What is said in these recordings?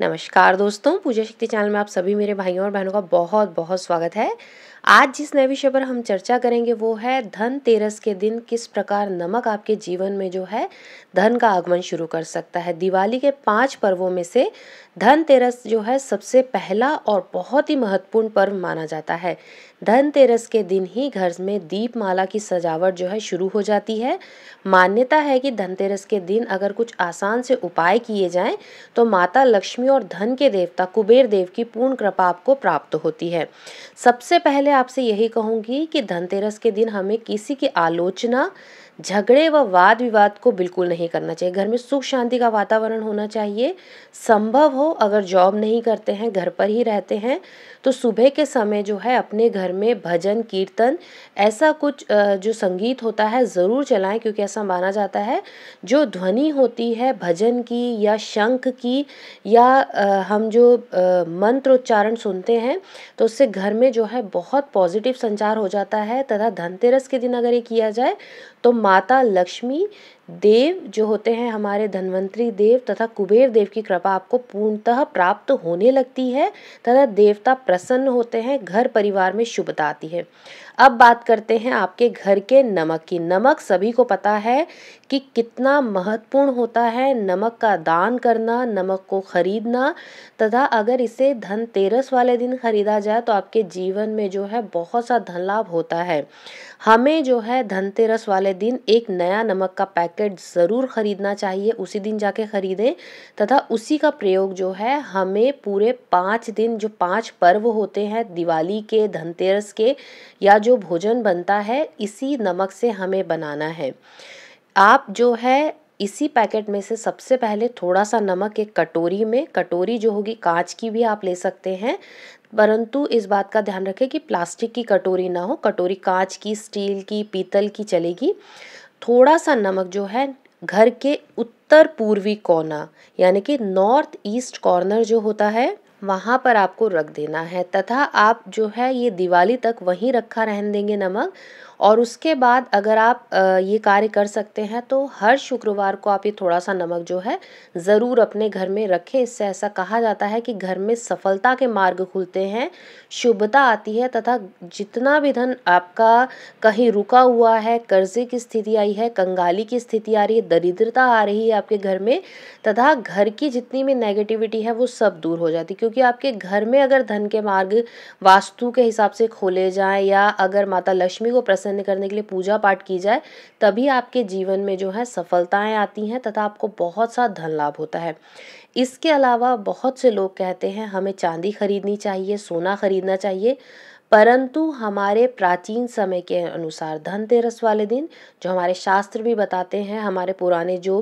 नमस्कार दोस्तों पूजा शक्ति चैनल में आप सभी मेरे भाइयों और बहनों का बहुत बहुत स्वागत है आज जिस नए विषय पर हम चर्चा करेंगे वो है धन तेरस के दिन किस प्रकार नमक आपके जीवन में जो है धन का आगमन शुरू कर सकता है दिवाली के पांच पर्वों में से धन तेरस जो है सबसे पहला और बहुत ही महत्वपूर्ण पर्व माना जाता है धन तेरस के दिन ही घर में दीपमाला की सजावट जो है शुरू हो जाती है मान्यता है कि धनतेरस के दिन अगर कुछ आसान से उपाय किए जाएँ तो माता लक्ष्मी लक्ष्मी और धन के देवता कुबेर देव की पूर्ण कृपा आपको प्राप्त होती है सबसे पहले आपसे यही कहूंगी कि धनतेरस के दिन हमें किसी की आलोचना झगड़े व वाद विवाद को बिल्कुल नहीं करना चाहिए घर में सुख शांति का वातावरण होना चाहिए संभव हो अगर जॉब नहीं करते हैं घर पर ही रहते हैं तो सुबह के समय जो है अपने घर में भजन कीर्तन ऐसा कुछ जो संगीत होता है ज़रूर चलाएं क्योंकि ऐसा माना जाता है जो ध्वनि होती है भजन की या शंख की या हम जो मंत्रोच्चारण सुनते हैं तो उससे घर में जो है बहुत पॉजिटिव संचार हो जाता है तथा धनतेरस के दिन अगर ये किया जाए तो माता लक्ष्मी देव जो होते हैं हमारे धनवंतरी देव तथा कुबेर देव की कृपा आपको पूर्णतः प्राप्त होने लगती है तथा देवता प्रसन्न होते हैं घर परिवार में शुभता आती है अब बात करते हैं आपके घर के नमक की नमक सभी को पता है कि कितना महत्वपूर्ण होता है नमक का दान करना नमक को खरीदना तथा अगर इसे धनतेरस वाले दिन खरीदा जाए तो आपके जीवन में जो है बहुत सा धन लाभ होता है हमें जो है धनतेरस वाले दिन एक नया नमक का पैक जैकेट ज़रूर ख़रीदना चाहिए उसी दिन जाके ख़रीदें तथा उसी का प्रयोग जो है हमें पूरे पाँच दिन जो पाँच पर्व होते हैं दिवाली के धनतेरस के या जो भोजन बनता है इसी नमक से हमें बनाना है आप जो है इसी पैकेट में से सबसे पहले थोड़ा सा नमक एक कटोरी में कटोरी जो होगी कांच की भी आप ले सकते हैं परंतु इस बात का ध्यान रखें कि प्लास्टिक की कटोरी ना हो कटोरी कांच की स्टील की पीतल की चलेगी थोड़ा सा नमक जो है घर के उत्तर पूर्वी कोना यानी कि नॉर्थ ईस्ट कॉर्नर जो होता है वहाँ पर आपको रख देना है तथा आप जो है ये दिवाली तक वहीं रखा रहने देंगे नमक और उसके बाद अगर आप ये कार्य कर सकते हैं तो हर शुक्रवार को आप ये थोड़ा सा नमक जो है ज़रूर अपने घर में रखें इससे ऐसा कहा जाता है कि घर में सफलता के मार्ग खुलते हैं शुभता आती है तथा जितना भी धन आपका कहीं रुका हुआ है कर्जे की स्थिति आई है कंगाली की स्थिति आ रही है दरिद्रता आ रही है आपके घर में तथा घर की जितनी भी नेगेटिविटी है वो सब दूर हो जाती क्योंकि आपके घर में अगर धन के मार्ग वास्तु के हिसाब से खोले जाएँ या अगर माता लक्ष्मी को प्रसन्न प्रसन्न करने के लिए पूजा पाठ की जाए तभी आपके जीवन में जो है सफलताएं आती हैं तथा आपको बहुत सा धन लाभ होता है इसके अलावा बहुत से लोग कहते हैं हमें चांदी खरीदनी चाहिए सोना खरीदना चाहिए परंतु हमारे प्राचीन समय के अनुसार धनतेरस वाले दिन जो हमारे शास्त्र भी बताते हैं हमारे पुराने जो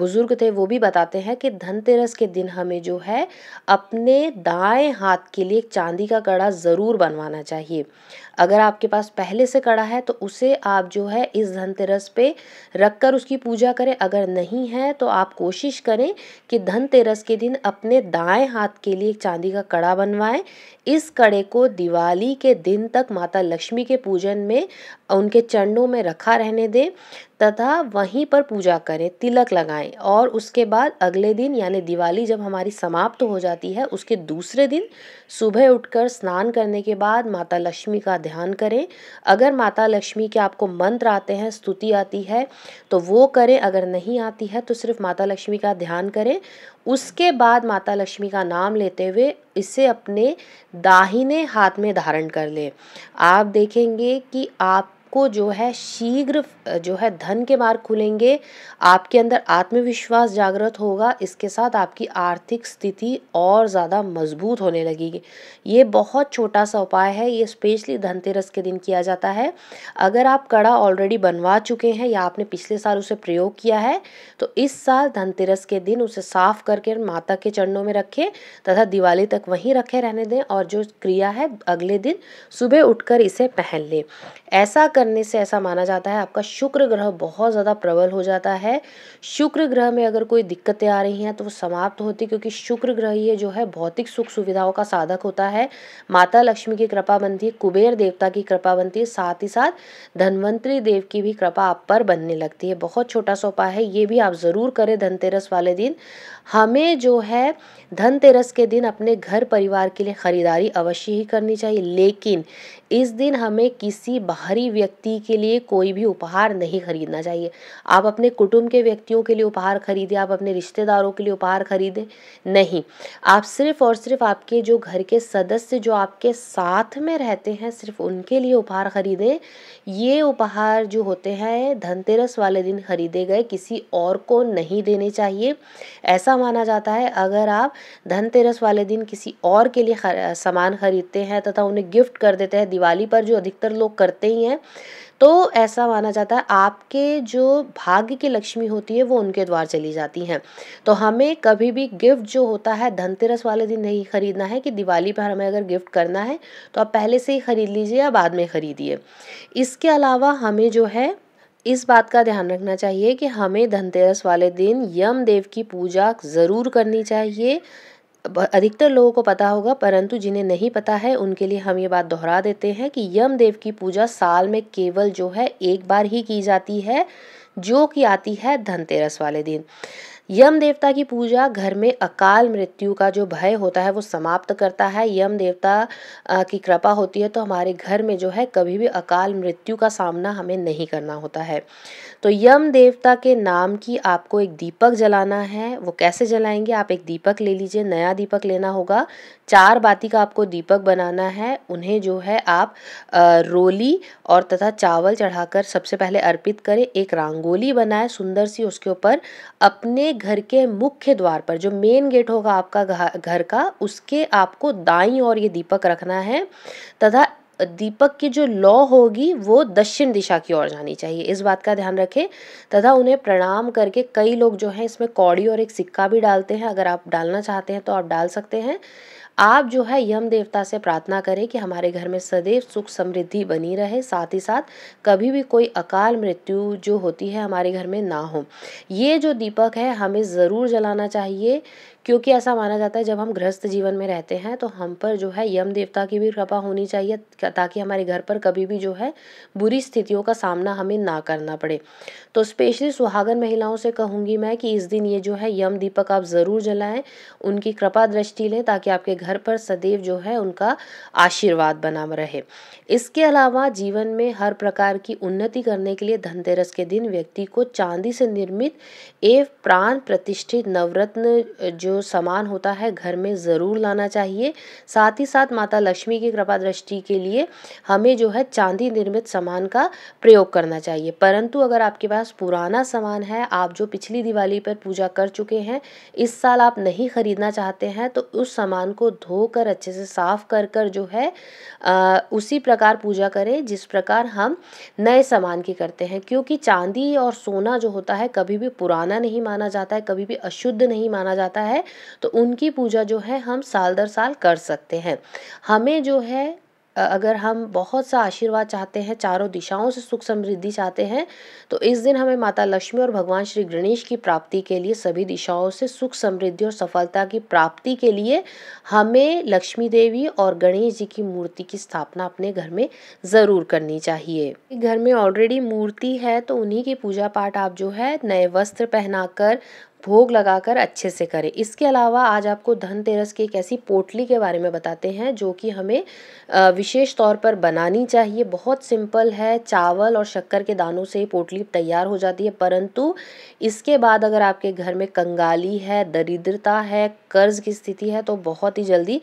बुज़ुर्ग थे वो भी बताते हैं कि धनतेरस के दिन हमें जो है अपने दाएं हाथ के लिए चांदी का कड़ा ज़रूर बनवाना चाहिए अगर आपके पास पहले से कड़ा है तो उसे आप जो है इस धनतेरस पे रख कर उसकी पूजा करें अगर नहीं है तो आप कोशिश करें कि धनतेरस के दिन अपने दाएं हाथ के लिए एक चांदी का कड़ा बनवाएं इस कड़े को दिवाली के दिन तक माता लक्ष्मी के पूजन में उनके चरणों में रखा रहने दें तथा वहीं पर पूजा करें तिलक लगाएं और उसके बाद अगले दिन यानी दिवाली जब हमारी समाप्त हो जाती है उसके दूसरे दिन सुबह उठकर स्नान करने के बाद माता लक्ष्मी का ध्यान करें अगर माता लक्ष्मी के आपको मंत्र आते हैं स्तुति आती है तो वो करें अगर नहीं आती है तो सिर्फ माता लक्ष्मी का ध्यान करें उसके बाद माता लक्ष्मी का नाम लेते हुए इसे अपने दाहिने हाथ में धारण कर लें आप देखेंगे कि आप आपको जो है शीघ्र जो है धन के मार्ग खुलेंगे आपके अंदर आत्मविश्वास जागृत होगा इसके साथ आपकी आर्थिक स्थिति और ज़्यादा मजबूत होने लगेगी ये बहुत छोटा सा उपाय है ये स्पेशली धनतेरस के दिन किया जाता है अगर आप कड़ा ऑलरेडी बनवा चुके हैं या आपने पिछले साल उसे प्रयोग किया है तो इस साल धनतेरस के दिन उसे साफ करके माता के चरणों में रखें तथा दिवाली तक वहीं रखे रहने दें और जो क्रिया है अगले दिन सुबह उठकर इसे पहन लें ऐसा कर करने से ऐसा माना जाता है आपका शुक्र ग्रह बहुत ज़्यादा प्रबल हो जाता है शुक्र ग्रह में अगर कोई दिक्कतें आ रही हैं तो वो समाप्त होती क्योंकि शुक्र ग्रह ये जो है भौतिक सुख सुविधाओं का साधक होता है माता लक्ष्मी की कृपा बनती है कुबेर देवता की कृपा बनती है साथ ही साथ धनवंतरी देव की भी कृपा आप पर बनने लगती है बहुत छोटा सा उपाय है ये भी आप ज़रूर करें धनतेरस वाले दिन हमें जो है धनतेरस के दिन अपने घर परिवार के लिए ख़रीदारी अवश्य ही करनी चाहिए लेकिन इस दिन हमें किसी बाहरी व्यक्ति व्यक्ति के लिए कोई भी उपहार नहीं खरीदना चाहिए आप अपने कुटुंब के व्यक्तियों के लिए उपहार खरीदें आप अपने रिश्तेदारों के लिए उपहार खरीदें नहीं आप सिर्फ और सिर्फ आपके जो घर के सदस्य जो आपके साथ में रहते हैं सिर्फ उनके लिए उपहार खरीदें ये उपहार जो होते हैं धनतेरस वाले दिन खरीदे गए किसी और को नहीं देने चाहिए ऐसा माना जाता है अगर आप धनतेरस वाले दिन किसी और के लिए सामान खरीदते हैं तथा उन्हें गिफ्ट कर देते हैं दिवाली पर जो अधिकतर लोग करते ही हैं तो ऐसा माना जाता है आपके जो भाग्य की लक्ष्मी होती है वो उनके द्वार चली जाती हैं तो हमें कभी भी गिफ्ट जो होता है धनतेरस वाले दिन नहीं खरीदना है कि दिवाली पर हमें अगर गिफ्ट करना है तो आप पहले से ही खरीद लीजिए या बाद में खरीदिए इसके अलावा हमें जो है इस बात का ध्यान रखना चाहिए कि हमें धनतेरस वाले दिन यम देव की पूजा ज़रूर करनी चाहिए अधिकतर लोगों को पता होगा परंतु जिन्हें नहीं पता है उनके लिए हम ये बात दोहरा देते हैं कि यमदेव की पूजा साल में केवल जो है एक बार ही की जाती है जो कि आती है धनतेरस वाले दिन यम देवता की पूजा घर में अकाल मृत्यु का जो भय होता है वो समाप्त करता है यम देवता की कृपा होती है तो हमारे घर में जो है कभी भी अकाल मृत्यु का सामना हमें नहीं करना होता है तो यम देवता के नाम की आपको एक दीपक जलाना है वो कैसे जलाएंगे आप एक दीपक ले लीजिए नया दीपक लेना होगा चार बाती का आपको दीपक बनाना है उन्हें जो है आप रोली और तथा चावल चढ़ाकर सबसे पहले अर्पित करें एक रंगोली बनाएं सुंदर सी उसके ऊपर अपने घर के मुख्य द्वार पर जो मेन गेट होगा आपका घर का उसके आपको दाई और ये दीपक रखना है तथा दीपक की जो लौ होगी वो दक्षिण दिशा की ओर जानी चाहिए इस बात का ध्यान रखें तथा उन्हें प्रणाम करके कई लोग जो है इसमें कौड़ी और एक सिक्का भी डालते हैं अगर आप डालना चाहते हैं तो आप डाल सकते हैं आप जो है यम देवता से प्रार्थना करें कि हमारे घर में सदैव सुख समृद्धि बनी रहे साथ ही साथ कभी भी कोई अकाल मृत्यु जो होती है हमारे घर में ना हो ये जो दीपक है हमें ज़रूर जलाना चाहिए क्योंकि ऐसा माना जाता है जब हम गृहस्थ जीवन में रहते हैं तो हम पर जो है यम देवता की भी कृपा होनी चाहिए ताकि हमारे घर पर कभी भी जो है बुरी स्थितियों का सामना हमें ना करना पड़े तो स्पेशली सुहागन महिलाओं से कहूँगी मैं कि इस दिन ये जो है यम दीपक आप ज़रूर जलाएं उनकी कृपा दृष्टि लें ताकि आपके घर पर सदैव जो है उनका आशीर्वाद बना रहे इसके अलावा जीवन में हर प्रकार की उन्नति करने के लिए धनतेरस के दिन व्यक्ति को चांदी से निर्मित एवं प्राण प्रतिष्ठित नवरत्न जो सामान होता है घर में ज़रूर लाना चाहिए साथ ही साथ माता लक्ष्मी की कृपा दृष्टि के लिए हमें जो है चांदी निर्मित सामान का प्रयोग करना चाहिए परंतु अगर आपके पास पुराना सामान है आप जो पिछली दिवाली पर पूजा कर चुके हैं इस साल आप नहीं ख़रीदना चाहते हैं तो उस सामान को धोकर अच्छे से साफ़ कर कर जो है आ, उसी प्रकार पूजा करें जिस प्रकार हम नए सामान की करते हैं क्योंकि चांदी और सोना जो होता है कभी भी पुराना नहीं माना जाता है कभी भी अशुद्ध नहीं माना जाता है तो उनकी पूजा जो है हम साल दर साल कर सकते हैं हमें जो है अगर हम बहुत सा आशीर्वाद चाहते हैं चारों दिशाओं से सुख समृद्धि चाहते हैं तो इस दिन हमें माता लक्ष्मी और भगवान श्री गणेश की प्राप्ति के लिए सभी दिशाओं से सुख समृद्धि और सफलता की प्राप्ति के लिए हमें लक्ष्मी देवी और गणेश जी की मूर्ति की स्थापना अपने घर में ज़रूर करनी चाहिए घर में ऑलरेडी मूर्ति है तो उन्हीं की पूजा पाठ आप जो है नए वस्त्र पहनाकर भोग लगाकर अच्छे से करें इसके अलावा आज आपको धनतेरस की एक ऐसी पोटली के बारे में बताते हैं जो कि हमें विशेष तौर पर बनानी चाहिए बहुत सिंपल है चावल और शक्कर के दानों से ही पोटली तैयार हो जाती है परंतु इसके बाद अगर आपके घर में कंगाली है दरिद्रता है कर्ज की स्थिति है तो बहुत ही जल्दी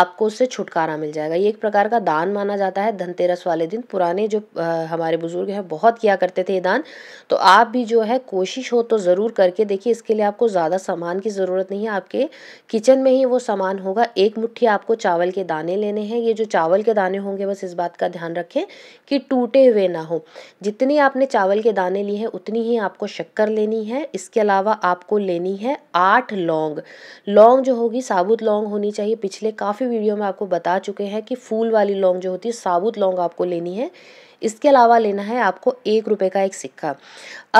आपको उससे छुटकारा मिल जाएगा ये एक प्रकार का दान माना जाता है धनतेरस वाले दिन पुराने जो हमारे बुजुर्ग हैं बहुत किया करते थे ये दान तो आप भी जो है कोशिश हो तो ज़रूर करके देखिए इसके लिए आपको ज़्यादा सामान की ज़रूरत नहीं है आपके किचन में ही वो सामान होगा एक मुट्ठी आपको चावल के दाने लेने हैं ये जो चावल के दाने होंगे बस इस बात का ध्यान रखें कि टूटे हुए ना हो जितने आपने चावल के दाने लिए हैं उतनी ही आपको शक्कर लेनी है इसके अलावा आपको लेनी है आठ लौंग लौंग जो होगी साबुत लौंग होनी चाहिए पिछले काफ़ी वीडियो में आपको बता चुके हैं कि फूल वाली लौंग जो होती है साबुत लौंग आपको लेनी है इसके अलावा लेना है आपको एक रुपये का एक सिक्का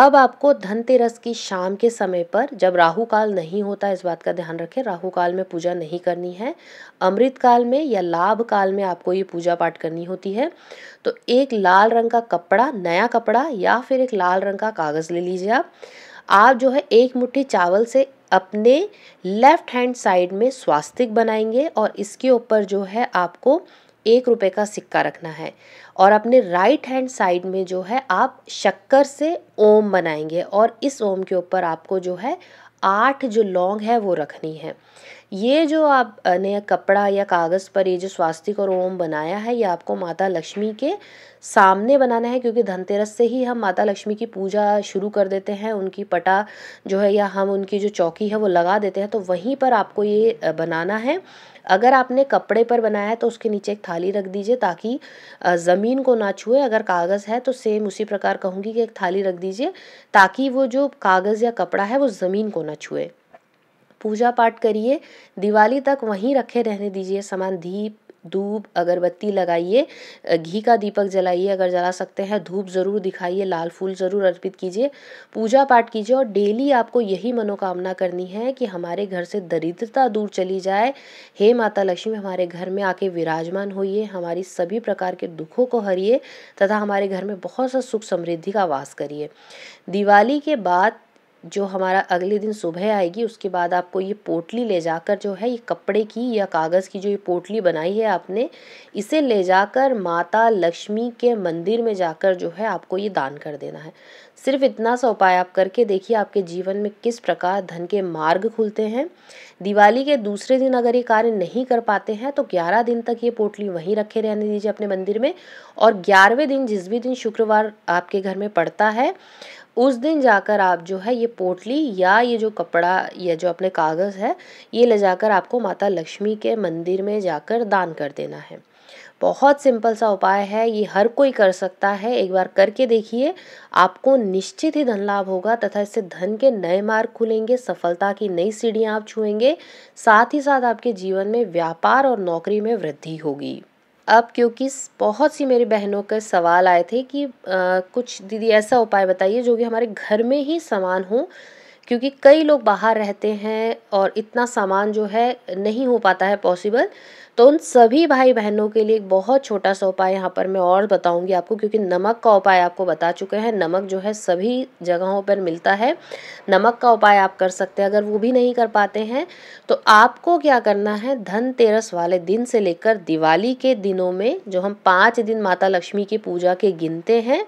अब आपको धनतेरस की शाम के समय पर जब राहु काल नहीं होता इस बात का ध्यान रखें राहु काल में पूजा नहीं करनी है अमृत काल में या लाभ काल में आपको ये पूजा पाठ करनी होती है तो एक लाल रंग का कपड़ा नया कपड़ा या फिर एक लाल रंग का कागज़ ले लीजिए आप आप जो है एक मुट्ठी चावल से अपने लेफ्ट हैंड साइड में स्वास्तिक बनाएंगे और इसके ऊपर जो है आपको एक रुपए का सिक्का रखना है और अपने राइट हैंड साइड में जो है आप शक्कर से ओम बनाएंगे और इस ओम के ऊपर आपको जो है आठ जो लौंग है वो रखनी है ये जो आप ने कपड़ा या कागज़ पर ये जो स्वास्तिक और ओम बनाया है ये आपको माता लक्ष्मी के सामने बनाना है क्योंकि धनतेरस से ही हम माता लक्ष्मी की पूजा शुरू कर देते हैं उनकी पटा जो है या हम उनकी जो चौकी है वो लगा देते हैं तो वहीं पर आपको ये बनाना है अगर आपने कपड़े पर बनाया है तो उसके नीचे एक थाली रख दीजिए ताकि ज़मीन को ना छुए अगर कागज़ है तो सेम उसी प्रकार कहूँगी कि एक थाली रख दीजिए ताकि वो जो कागज़ या कपड़ा है वो ज़मीन को ना छुए पूजा पाठ करिए दिवाली तक वहीं रखे रहने दीजिए सामान दीप धूप अगरबत्ती लगाइए घी का दीपक जलाइए अगर जला सकते हैं धूप ज़रूर दिखाइए लाल फूल ज़रूर अर्पित कीजिए पूजा पाठ कीजिए और डेली आपको यही मनोकामना करनी है कि हमारे घर से दरिद्रता दूर चली जाए हे माता लक्ष्मी हमारे घर में आके विराजमान होइए हमारी सभी प्रकार के दुखों को हरिए तथा हमारे घर में बहुत सा सुख समृद्धि का वास करिए दिवाली के बाद जो हमारा अगले दिन सुबह आएगी उसके बाद आपको ये पोटली ले जाकर जो है ये कपड़े की या कागज़ की जो ये पोटली बनाई है आपने इसे ले जाकर माता लक्ष्मी के मंदिर में जाकर जो है आपको ये दान कर देना है सिर्फ इतना सा उपाय आप करके देखिए आपके जीवन में किस प्रकार धन के मार्ग खुलते हैं दिवाली के दूसरे दिन अगर ये कार्य नहीं कर पाते हैं तो ग्यारह दिन तक ये पोटली वहीं रखे रहने दीजिए अपने मंदिर में और ग्यारहवें दिन जिस भी दिन शुक्रवार आपके घर में पड़ता है उस दिन जाकर आप जो है ये पोटली या ये जो कपड़ा या जो अपने कागज़ है ये ले जाकर आपको माता लक्ष्मी के मंदिर में जाकर दान कर देना है बहुत सिंपल सा उपाय है ये हर कोई कर सकता है एक बार करके देखिए आपको निश्चित ही धन लाभ होगा तथा इससे धन के नए मार्ग खुलेंगे सफलता की नई सीढ़ियाँ आप छुएंगे साथ ही साथ आपके जीवन में व्यापार और नौकरी में वृद्धि होगी अब क्योंकि बहुत सी मेरी बहनों के सवाल आए थे कि कुछ दीदी ऐसा उपाय बताइए जो कि हमारे घर में ही समान हो क्योंकि कई लोग बाहर रहते हैं और इतना सामान जो है नहीं हो पाता है पॉसिबल तो उन सभी भाई बहनों के लिए एक बहुत छोटा सा उपाय यहाँ पर मैं और बताऊँगी आपको क्योंकि नमक का उपाय आपको बता चुके हैं नमक जो है सभी जगहों पर मिलता है नमक का उपाय आप कर सकते हैं अगर वो भी नहीं कर पाते हैं तो आपको क्या करना है धनतेरस वाले दिन से लेकर दिवाली के दिनों में जो हम पाँच दिन माता लक्ष्मी की पूजा के गिनते हैं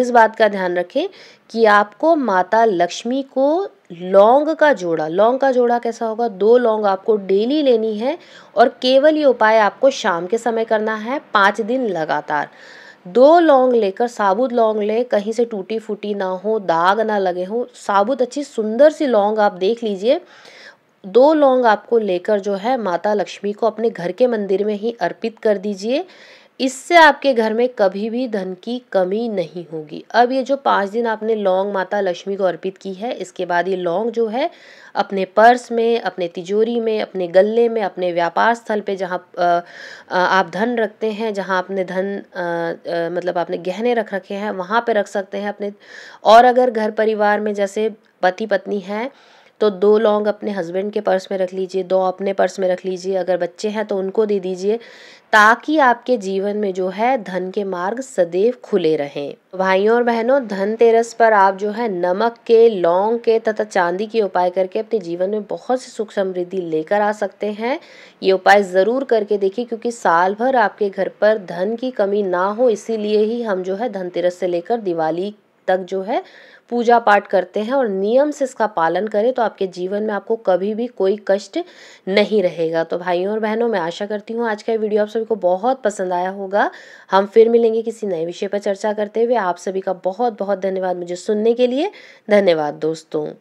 इस बात का ध्यान रखें कि आपको माता लक्ष्मी को लौंग का जोड़ा लौंग का जोड़ा कैसा होगा दो लौंग आपको डेली लेनी है और केवल ये उपाय आपको शाम के समय करना है पाँच दिन लगातार दो लौंग लेकर साबुत लौंग ले कहीं से टूटी फूटी ना हो दाग ना लगे हो साबुत अच्छी सुंदर सी लौंग आप देख लीजिए दो लौंग आपको लेकर जो है माता लक्ष्मी को अपने घर के मंदिर में ही अर्पित कर दीजिए इससे आपके घर में कभी भी धन की कमी नहीं होगी अब ये जो पाँच दिन आपने लौंग माता लक्ष्मी को अर्पित की है इसके बाद ये लौंग जो है अपने पर्स में अपने तिजोरी में अपने गले में अपने व्यापार स्थल पे जहाँ आप धन रखते हैं जहाँ आपने धन आ, आ, मतलब आपने गहने रख रखे हैं वहाँ पे रख सकते हैं अपने और अगर घर परिवार में जैसे पति पत्नी हैं तो दो लौंग अपने हस्बैंड के पर्स में रख लीजिए दो अपने पर्स में रख लीजिए अगर बच्चे हैं तो उनको दे दीजिए ताकि आपके जीवन में जो है धन के मार्ग सदैव खुले रहें तो भाइयों और बहनों धनतेरस पर आप जो है नमक के लौंग के तथा चांदी के उपाय करके अपने जीवन में बहुत सी सुख समृद्धि लेकर आ सकते हैं ये उपाय ज़रूर करके देखिए क्योंकि साल भर आपके घर पर धन की कमी ना हो इसीलिए ही हम जो है धनतेरस से लेकर दिवाली तक जो है पूजा पाठ करते हैं और नियम से इसका पालन करें तो आपके जीवन में आपको कभी भी कोई कष्ट नहीं रहेगा तो भाइयों और बहनों मैं आशा करती हूँ आज का वीडियो आप सभी को बहुत पसंद आया होगा हम फिर मिलेंगे किसी नए विषय पर चर्चा करते हुए आप सभी का बहुत बहुत धन्यवाद मुझे सुनने के लिए धन्यवाद दोस्तों